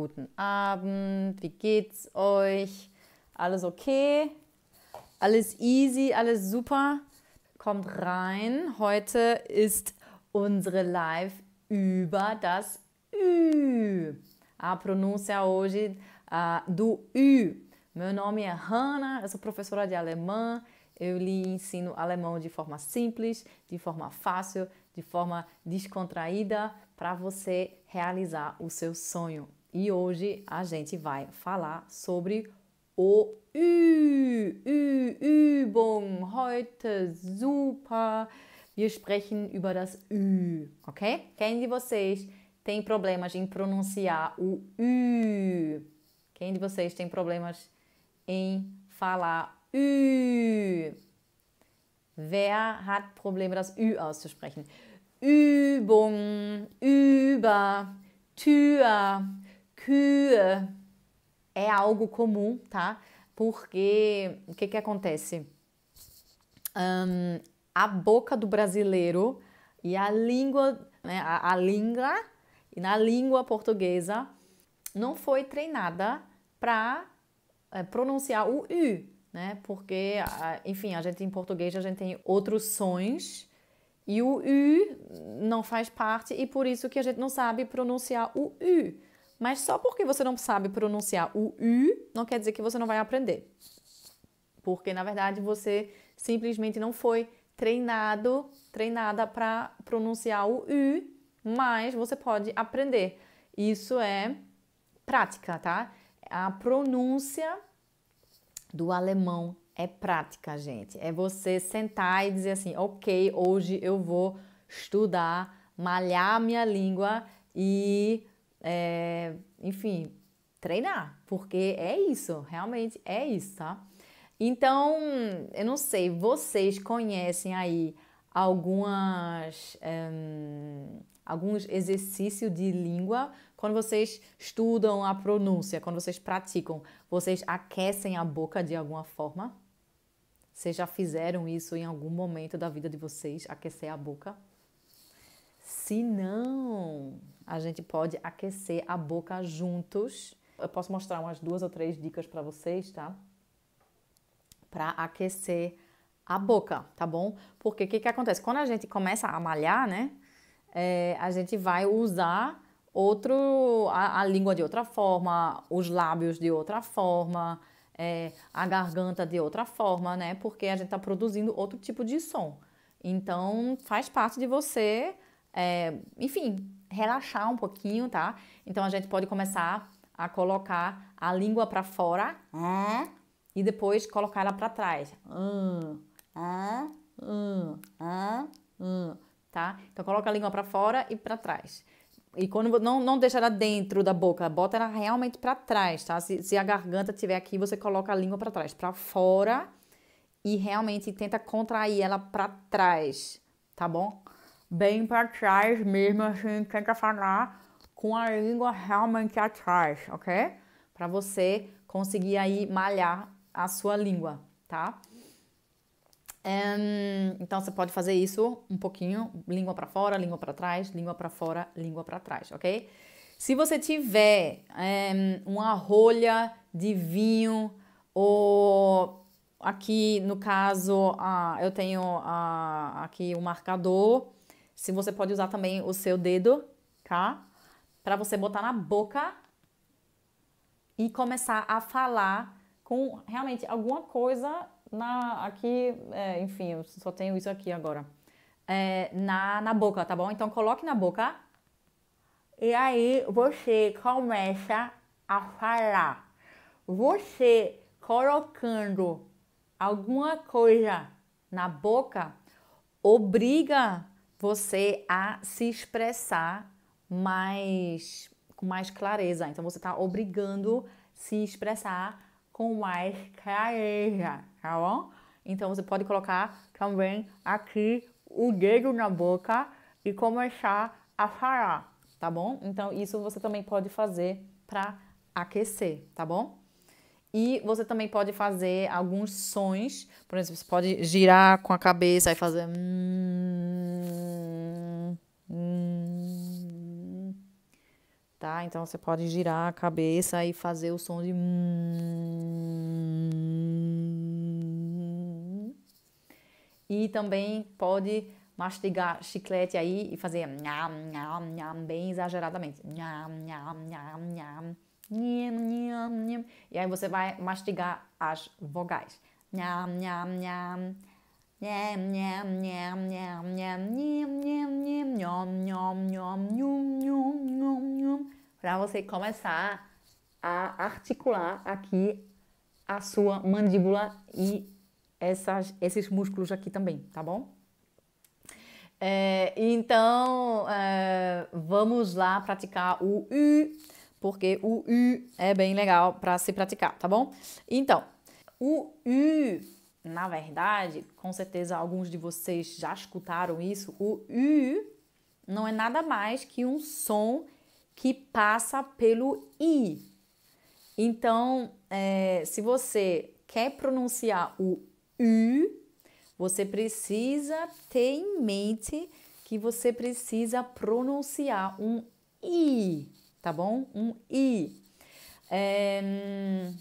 guten Abend, wie geht's euch? Alles okay? Alles easy, alles super? Kommt rein. Heute ist unsere Live über das Ü. A pronúncia hoje uh, do Ü. Meu nome é Hanna, eu sou professora de alemão. Eu lhe ensino alemão de forma simples, de forma fácil, de forma descontraída para você realizar o seu sonho. E hoje a gente vai falar sobre o Ü, Ü, Übung. Heute super. Wir sprechen über das Ü, ok? Quem de vocês tem problemas em pronunciar o Ü? Quem de vocês tem problemas em falar Ü? Wer hat Probleme, das Ü auszusprechen? Übung, über, Tür que eh, é algo comum, tá? Porque o que, que acontece? Um, a boca do brasileiro e a língua, né, a, a língua, e na língua portuguesa não foi treinada para é, eh, pronunciar o U, né? Porque, enfim, a gente em português a gente tem outros sons e o U não faz parte e por isso que a gente não sabe pronunciar o U. Mas só porque você não sabe pronunciar o U, não quer dizer que você não vai aprender. Porque, na verdade, você simplesmente não foi treinado, treinada para pronunciar o U, mas você pode aprender. Isso é prática, tá? A pronúncia do alemão é prática, gente. É você sentar e dizer assim: ok, hoje eu vou estudar, malhar minha língua e é, enfim, treinar, porque é isso, realmente é isso, tá? Então, eu não sei, vocês conhecem aí algumas um, alguns exercícios de língua quando vocês estudam a pronúncia, quando vocês praticam, vocês aquecem a boca de alguma forma? Vocês já fizeram isso em algum momento da vida de vocês, aquecer a boca? Se não, a gente pode aquecer a boca juntos. Eu posso mostrar umas duas ou três dicas para vocês, tá? Para aquecer a boca, tá bom? Porque o que, que acontece? Quando a gente começa a malhar, né? É, a gente vai usar outro a, a, língua de outra forma, os lábios de outra forma, é, a garganta de outra forma, né? Porque a gente está produzindo outro tipo de som. Então faz parte de você é, enfim, relaxar um pouquinho, tá? Então a gente pode começar a colocar a língua para fora ah. e depois colocar ela para trás. Hum, ah. hum, ah. tá? Então coloca a língua para fora e para trás. E quando não, não deixa ela dentro da boca, bota ela realmente para trás, tá? Se, se a garganta estiver aqui, você coloca a língua para trás, para fora e realmente tenta contrair ela para trás, tá bom? bem para trás mesmo, assim, gente tenta falar com a língua realmente atrás, ok? Para você conseguir aí malhar a sua língua, tá? Um, então você pode fazer isso um pouquinho, língua para fora, língua para trás, língua para fora, língua para trás, ok? Se você tiver um, uma rolha de vinho ou aqui no caso eu tenho aqui o um marcador se você pode usar também o seu dedo, tá? Para você botar na boca e começar a falar com realmente alguma coisa na aqui, é, enfim, eu só tenho isso aqui agora. É, na, na boca, tá bom? Então coloque na boca e aí você começa a falar. Você colocando alguma coisa na boca obriga você a se expressar mais com mais clareza. Então você está obrigando se expressar com mais clareza, tá bom? Então você pode colocar também aqui o dedo na boca e começar a falar, tá bom? Então isso você também pode fazer para aquecer, tá bom? E você também pode fazer alguns sons. Por exemplo, você pode girar com a cabeça e fazer. Hum, hum, tá? Então você pode girar a cabeça e fazer o som de. Hum. E também pode mastigar chiclete aí e fazer nham, nham, nham, bem exageradamente. Nham, nham, nham, nham. E aí você vai mastigar as vogais. Nham, nham, nham. Nham, nham, nham, nham, nham, nham, nham, nham, nhom, nhom, nhom, nhum, nhum, nhum, nhum. Para você começar a articular aqui a sua mandíbula e essas, esses músculos aqui também, tá bom? É, então, é, vamos lá praticar o U porque o U é bem legal para se praticar, tá bom? Então, o U, na verdade, com certeza alguns de vocês já escutaram isso, o U não é nada mais que um som que passa pelo I. Então, é, se você quer pronunciar o U, você precisa ter em mente que você precisa pronunciar um I tá bom? Um I. É, hum,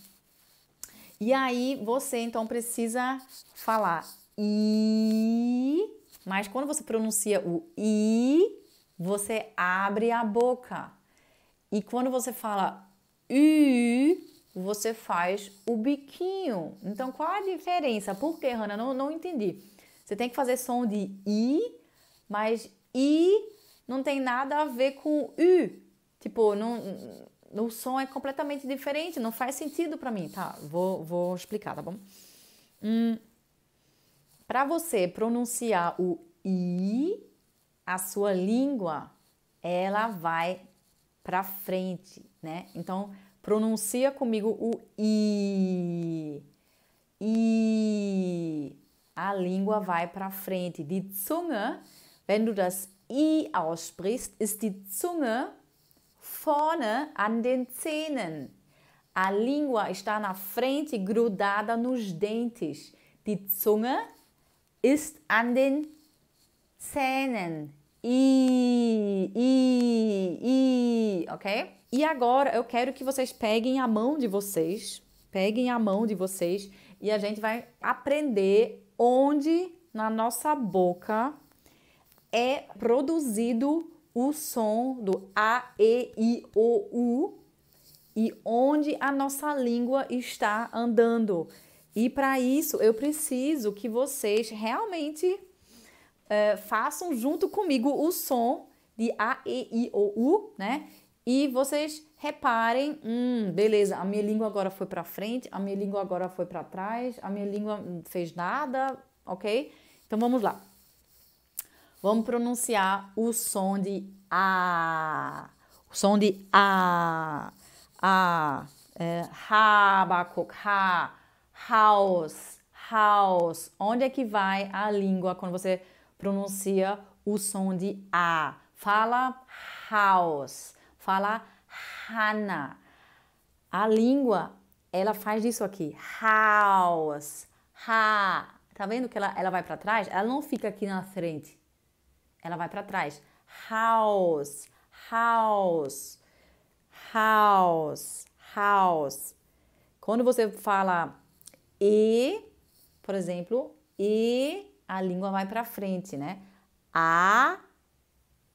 e aí você então precisa falar I, mas quando você pronuncia o I, você abre a boca. E quando você fala U, você faz o biquinho. Então qual a diferença? Por que, Hanna? Não, não entendi. Você tem que fazer som de I, mas I não tem nada a ver com U. Tipo, não, o som é completamente diferente, não faz sentido para mim. Tá, vou, vou explicar, tá bom? Hum, para você pronunciar o i, a sua língua, ela vai para frente, né? Então, pronuncia comigo o i. I. A língua vai para frente. Die Zunge, wenn du das i aussprichst, ist die Zunge vorne an den Zähnen. A língua está na frente grudada nos dentes. Die Zunge ist an den Zähnen. I, i, i, ok? E agora eu quero que vocês peguem a mão de vocês, peguem a mão de vocês e a gente vai aprender onde na nossa boca é produzido o som do A, E, I, O, U e onde a nossa língua está andando. E para isso eu preciso que vocês realmente é, façam junto comigo o som de A, E, I, O, U, né? E vocês reparem, hum, beleza, a minha língua agora foi para frente, a minha língua agora foi para trás, a minha língua não hum, fez nada, ok? Então vamos lá. Vamos pronunciar o som de a. O som de a. A. É, Habakkuk, ha. House, house. Onde é que vai a língua quando você pronuncia o som de a? Fala house. Fala hana. A língua, ela faz isso aqui. House. Ha. Tá vendo que ela, ela vai para trás? Ela não fica aqui na frente ela vai para trás. House, house, house, house. Quando você fala e, por exemplo, e a língua vai para frente, né? A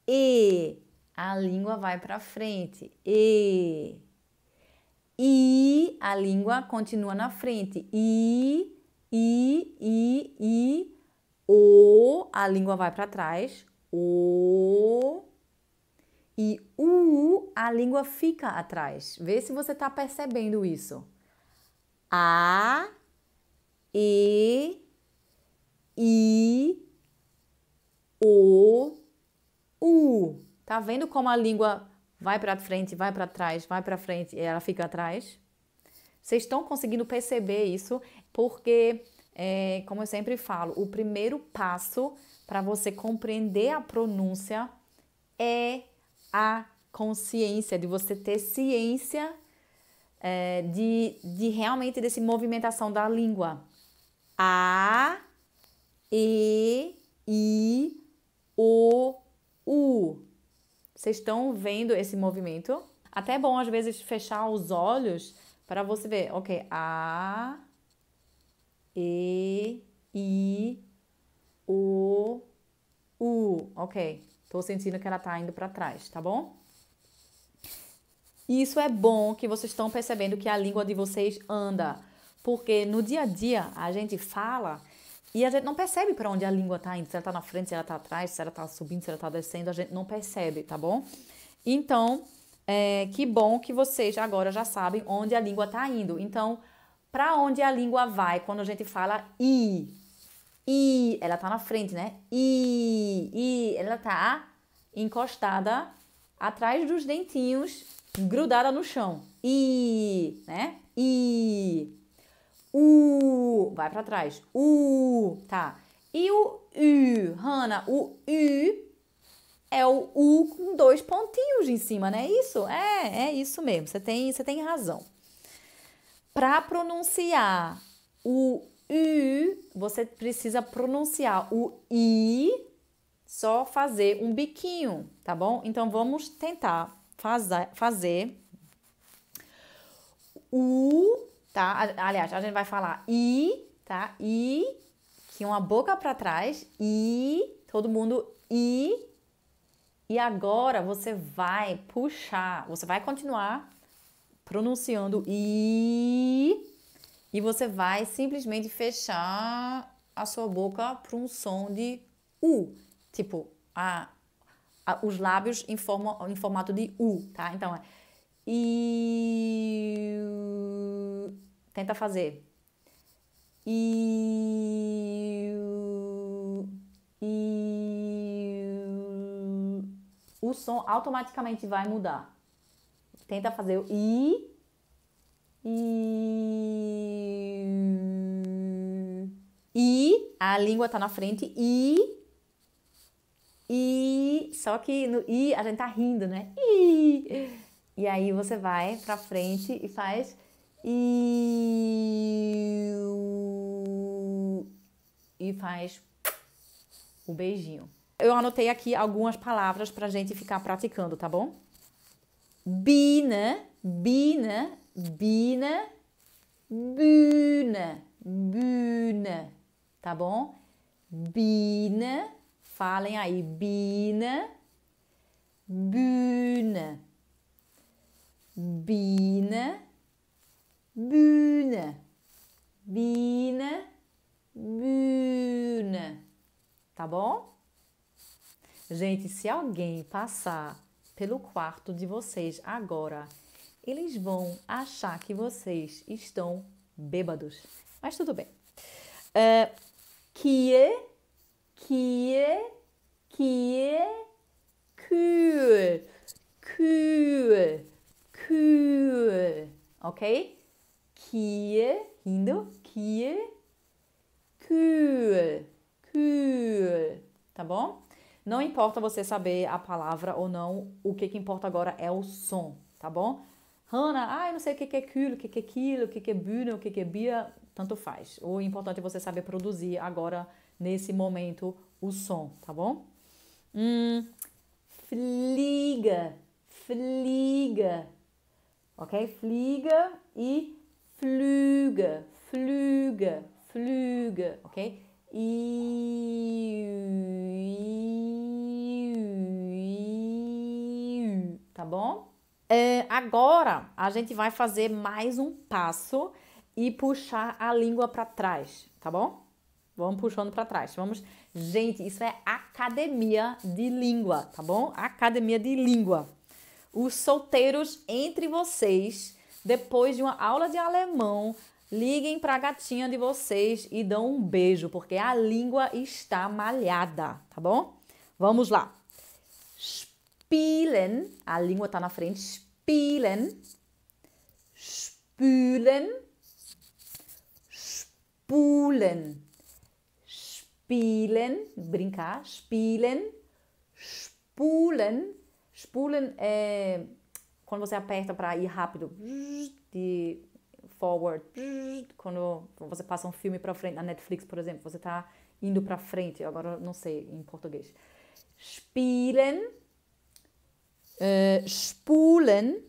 e a língua vai para frente. E e a língua continua na frente. I, i, i, i. O, a língua vai para trás. O. E u, a língua fica atrás. Vê se você está percebendo isso. A, E, I, O, U. Tá vendo como a língua vai para frente, vai para trás, vai para frente e ela fica atrás? Vocês estão conseguindo perceber isso porque é, como eu sempre falo, o primeiro passo para você compreender a pronúncia é a consciência, de você ter ciência é, de, de realmente desse movimentação da língua. A, E, I, O, U. Vocês estão vendo esse movimento? Até é bom às vezes fechar os olhos para você ver, ok, A, e, I, O, U. Ok, tô sentindo que ela tá indo para trás, tá bom? Isso é bom que vocês estão percebendo que a língua de vocês anda, porque no dia a dia a gente fala e a gente não percebe para onde a língua tá indo, se ela tá na frente, se ela tá atrás, se ela tá subindo, se ela tá descendo, a gente não percebe, tá bom? Então, é, que bom que vocês agora já sabem onde a língua tá indo. Então, para onde a língua vai quando a gente fala i. I, ela tá na frente, né? I, i, ela tá encostada atrás dos dentinhos, grudada no chão. I, né? I. U, vai para trás. U, tá. E o U, Hanna, o U é o U com dois pontinhos em cima, né? Isso, é, é isso mesmo. Você tem, você tem razão. Para pronunciar o U, você precisa pronunciar o I, só fazer um biquinho, tá bom? Então vamos tentar fazer, O, U, tá? Aliás, a gente vai falar I, tá? I, que uma boca para trás, I, todo mundo I. E agora você vai puxar, você vai continuar pronunciando i e você vai simplesmente fechar a sua boca para um som de u, tipo a, a os lábios em, forma, em formato de u, tá? Então é i tenta fazer i i o som automaticamente vai mudar. Tenta fazer o i. I. I. A língua tá na frente. I. I. Só que no i a gente tá rindo, né? I. E aí você vai pra frente e faz. I. E faz o beijinho. Eu anotei aqui algumas palavras pra gente ficar praticando, tá bom? Bienen, bienen, bienen, bühne, bühne, tá bom? Biene, falem aí, biene, bühne, biene, bühne, biene, bühne, tá bom? Gente, se alguém passar pelo quarto de vocês agora. Eles vão achar que vocês estão bêbados. Mas tudo bem. É, kie que, que, que, que, que, que, ok? Que, rindo, que, que, que, tá bom? Não importa você saber a palavra ou não, o que, que importa agora é o som, tá bom? Hanna, ai, ah, não sei o que, que é aquilo, o que, que é aquilo, o que, que é bühne, o que, que é bia, tanto faz. O importante é você saber produzir agora, nesse momento, o som, tá bom? Hum, fliga, fliga, ok? Fliga e flüge, flüge, flüge, ok? e tá bom? É, agora a gente vai fazer mais um passo e puxar a língua para trás, tá bom? Vamos puxando para trás. Vamos, gente, isso é academia de língua, tá bom? Academia de língua. Os solteiros entre vocês, depois de uma aula de alemão, Liguem para a gatinha de vocês e dão um beijo, porque a língua está malhada, tá bom? Vamos lá. Spielen, a língua está na frente. Spielen, spülen, spulen, spielen, brincar, spielen, spulen. Spulen é quando você aperta para ir rápido de forward, quando você passa um filme para frente, na Netflix, por exemplo, você está indo para frente, agora não sei em português. Spielen, uh, spulen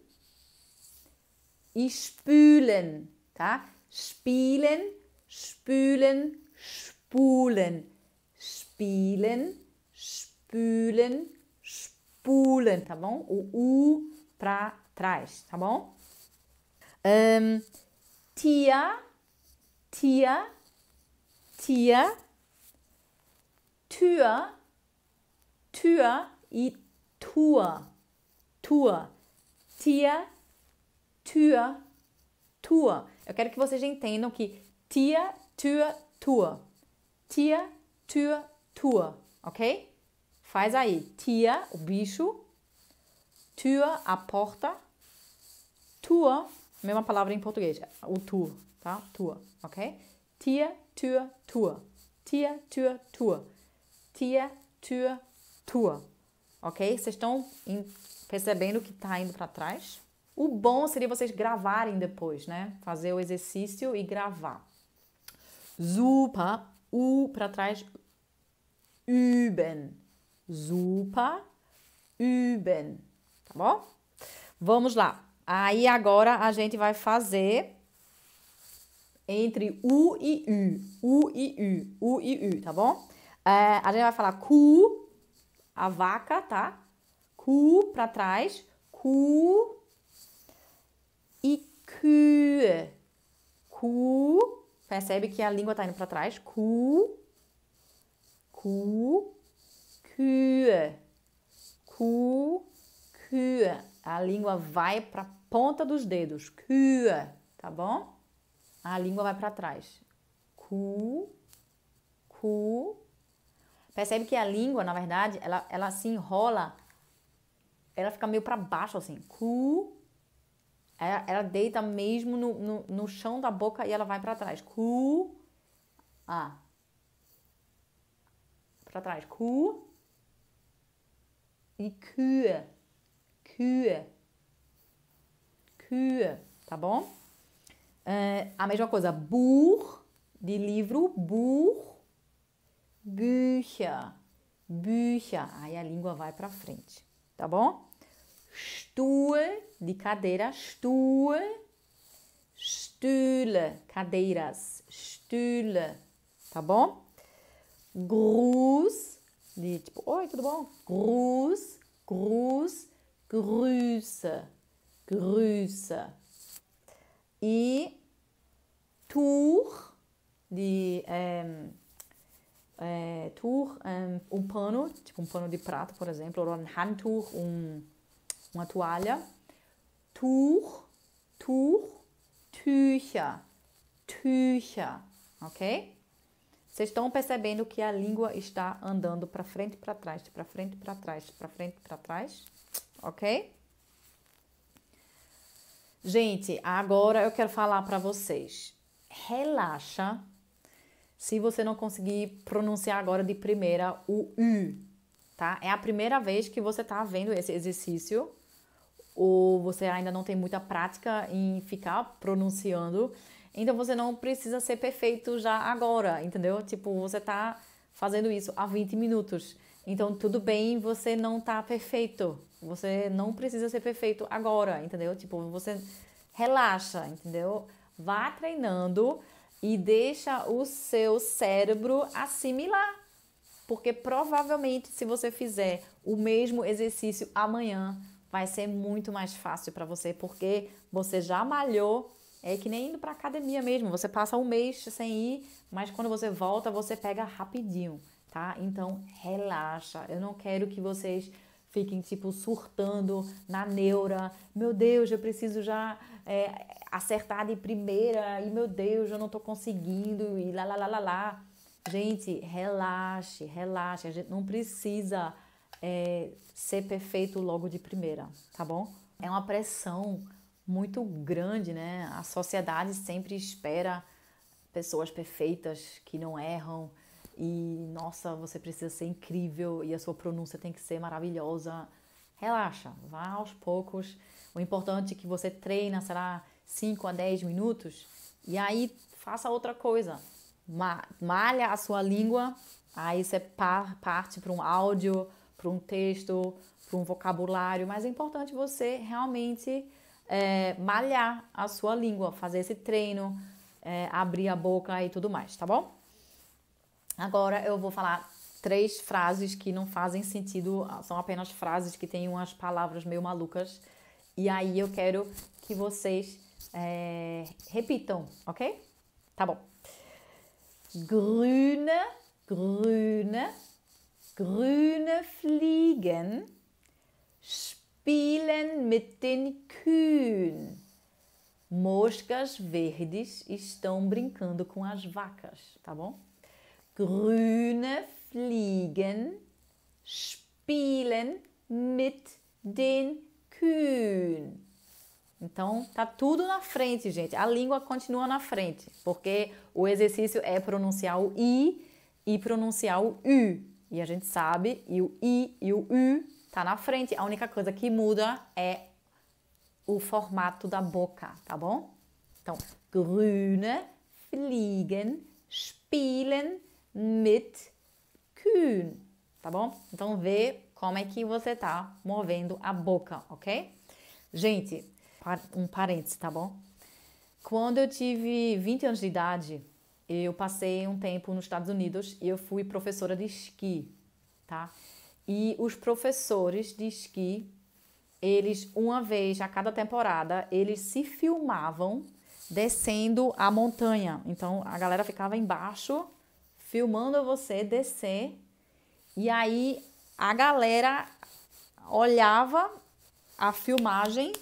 e spülen, tá? Spielen, spülen, spulen. Spielen, spülen, spulen, tá bom? O U para trás, tá bom? Um, ehm, Tia, Tia, Tia. Tür, Tür e tua, tua, Tia, Tür, tua. Eu quero que vocês entendam que Tia, Tür, tua, Tia, Tür, tua. Ok? Faz aí. Tia, o bicho. Tür, a porta. tua Mesma palavra em português, o tu, tá? Tua, ok? Tia, tua, tua. Tia, tua, tua. Tia, tua, tua. Ok? Vocês estão percebendo que está indo para trás? O bom seria vocês gravarem depois, né? Fazer o exercício e gravar. zupa u para trás, üben. zupa üben. Tá bom? Vamos lá. Aí agora a gente vai fazer entre U e U. U e U. U e U, tá bom? É, a gente vai falar cu, a vaca, tá? Cu para trás. Cu e cu. Cu. Percebe que a língua tá indo para trás. Cu. Cu. Cu. Cu. Cu. A língua vai para ponta dos dedos. Kua, tá bom? A língua vai para trás. Ku, ku. Percebe que a língua, na verdade, ela, ela se enrola, ela fica meio para baixo assim. Ku. Ela, é, ela deita mesmo no, no, no, chão da boca e ela vai para trás. Ku. Ah. Para trás. Ku. E cu. Cu. Kühe, tá bom? Uh, a mesma coisa, Buch, de livro, Buch, Bücher, Bücher. Aí a língua vai para frente, tá bom? Stuhl, de cadeira, Stuhl, Stühle, cadeiras, Stühle, tá bom? Gruß, de tipo, oi, tudo bom? Gruß, Gruß, Grüße. Grüße. E tuch, de é, é, um, um pano, tipo um pano de prato, por exemplo, ou um handtuch, um, uma toalha. Tuch, tuch, tücher, tücher, ok? Vocês estão percebendo que a língua está andando para frente, para trás, para frente, para trás, para frente, para trás, ok? Gente, agora eu quero falar para vocês. Relaxa se você não conseguir pronunciar agora de primeira o U, tá? É a primeira vez que você está vendo esse exercício ou você ainda não tem muita prática em ficar pronunciando. Então você não precisa ser perfeito já agora, entendeu? Tipo, você está fazendo isso há 20 minutos. Então tudo bem você não tá perfeito, você não precisa ser perfeito agora, entendeu? Tipo, você relaxa, entendeu? Vá treinando e deixa o seu cérebro assimilar. Porque provavelmente se você fizer o mesmo exercício amanhã, vai ser muito mais fácil para você, porque você já malhou. É que nem indo para academia mesmo, você passa um mês sem ir, mas quando você volta, você pega rapidinho, tá? Então, relaxa. Eu não quero que vocês fiquem tipo surtando na neura. Meu Deus, eu preciso já é, acertar de primeira e meu Deus, eu não tô conseguindo e lá lá lá lá lá. Gente, relaxe, relaxe. A gente não precisa é, ser perfeito logo de primeira, tá bom? É uma pressão muito grande, né? A sociedade sempre espera pessoas perfeitas que não erram, e nossa, você precisa ser incrível e a sua pronúncia tem que ser maravilhosa. Relaxa, vá aos poucos. O importante é que você treina, será 5 a 10 minutos e aí faça outra coisa. Malha a sua língua, aí você parte para um áudio, para um texto, para um vocabulário, mas é importante você realmente é, malhar a sua língua, fazer esse treino, é, abrir a boca e tudo mais, tá bom? Agora eu vou falar três frases que não fazem sentido, são apenas frases que têm umas palavras meio malucas. E aí eu quero que vocês é, repitam, ok? Tá bom. Grüne, grüne, grüne Fliegen spielen mit den Kühen. Moscas verdes estão brincando com as vacas, tá bom? Grüne Fliegen spielen mit den Kühen. Então, tá tudo na frente, gente. A língua continua na frente, porque o exercício é pronunciar o i e pronunciar o u. E a gente sabe, e o i e o u tá na frente. A única coisa que muda é o formato da boca, tá bom? Então, grüne fliegen spielen mit kühn, tá bom? Então vê como é que você tá movendo a boca, ok? Gente, um parênteses, tá bom? Quando eu tive 20 anos de idade, eu passei um tempo nos Estados Unidos e eu fui professora de esqui, tá? E os professores de esqui, eles uma vez a cada temporada, eles se filmavam descendo a montanha. Então a galera ficava embaixo filmando você descer. E aí a galera olhava a filmagem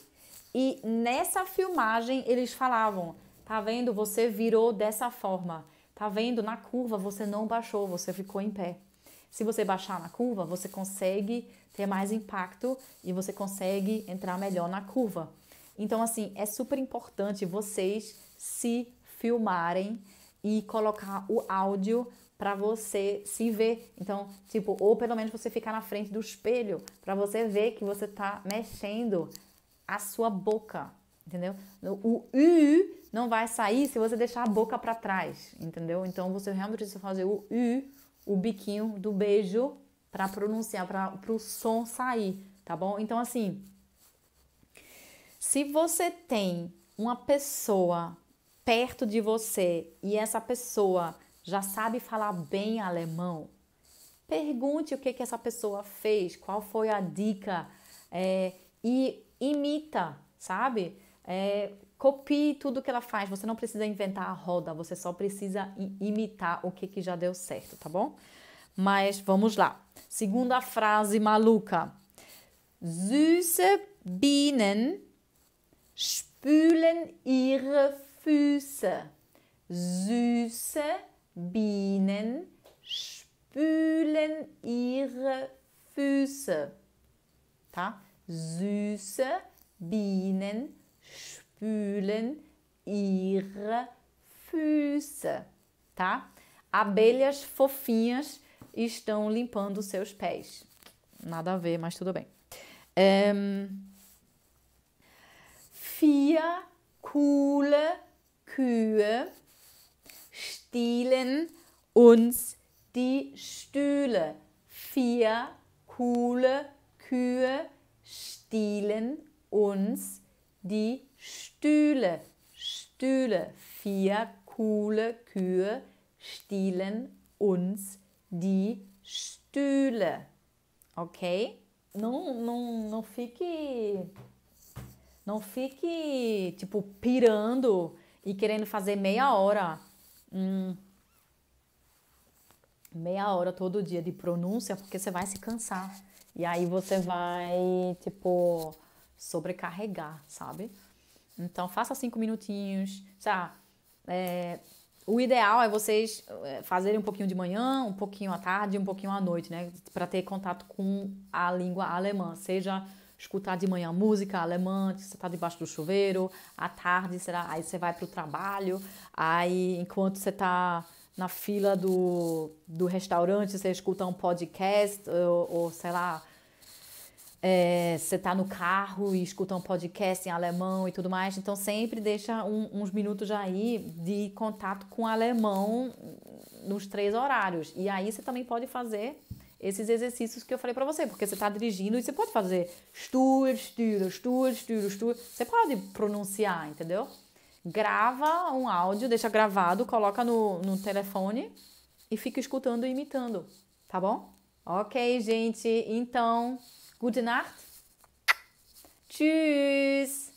e nessa filmagem eles falavam: "Tá vendo? Você virou dessa forma. Tá vendo? Na curva você não baixou, você ficou em pé. Se você baixar na curva, você consegue ter mais impacto e você consegue entrar melhor na curva. Então assim, é super importante vocês se filmarem e colocar o áudio para você se ver. Então, tipo, ou pelo menos você ficar na frente do espelho para você ver que você tá mexendo a sua boca, entendeu? O u não vai sair se você deixar a boca para trás, entendeu? Então, você realmente precisa fazer o u, o biquinho do beijo para pronunciar, para o som sair, tá bom? Então, assim, se você tem uma pessoa perto de você e essa pessoa já sabe falar bem alemão, pergunte o que, que essa pessoa fez, qual foi a dica é, e imita, sabe? É, copie tudo que ela faz. Você não precisa inventar a roda, você só precisa imitar o que, que já deu certo, tá bom? Mas vamos lá. Segunda frase maluca. Süße Bienen spülen ihre Füße. Süße Bienen spülen ihre Füße. Tá? Süße Bienen spülen ihre Füße. Tá? Abelhas fofinhas estão limpando seus pés. Nada a ver, mas tudo bem. Um, ehm, vier coole Kühe stielen uns die Stühle. Vier coole Kühe stielen uns die Stühle. Stühle. Vier coole Kühe stielen uns die Stühle. Okay? Não, não, não fique. Não fique, tipo, pirando e querendo fazer meia hora, hum, meia hora todo dia de pronúncia, porque você vai se cansar. E aí você vai, tipo, sobrecarregar, sabe? Então faça cinco minutinhos, tá? É, o ideal é vocês é, fazerem um pouquinho de manhã, um pouquinho à tarde, um pouquinho à noite, né? Para ter contato com a língua alemã, seja escutar de manhã música alemã, você está debaixo do chuveiro, à tarde será, aí você vai para o trabalho, aí enquanto você está na fila do, do restaurante, você escuta um podcast, ou, ou sei lá, é, você está no carro e escuta um podcast em alemão e tudo mais, então sempre deixa um, uns minutos aí de contato com o alemão nos três horários. E aí você também pode fazer esses exercícios que eu falei para você, porque você está dirigindo e você pode fazer stur, stur, stur, stur, stur. Você pode pronunciar, entendeu? Grava um áudio, deixa gravado, coloca no, no telefone e fica escutando e imitando, tá bom? Ok, gente. Então, good night. Tschüss.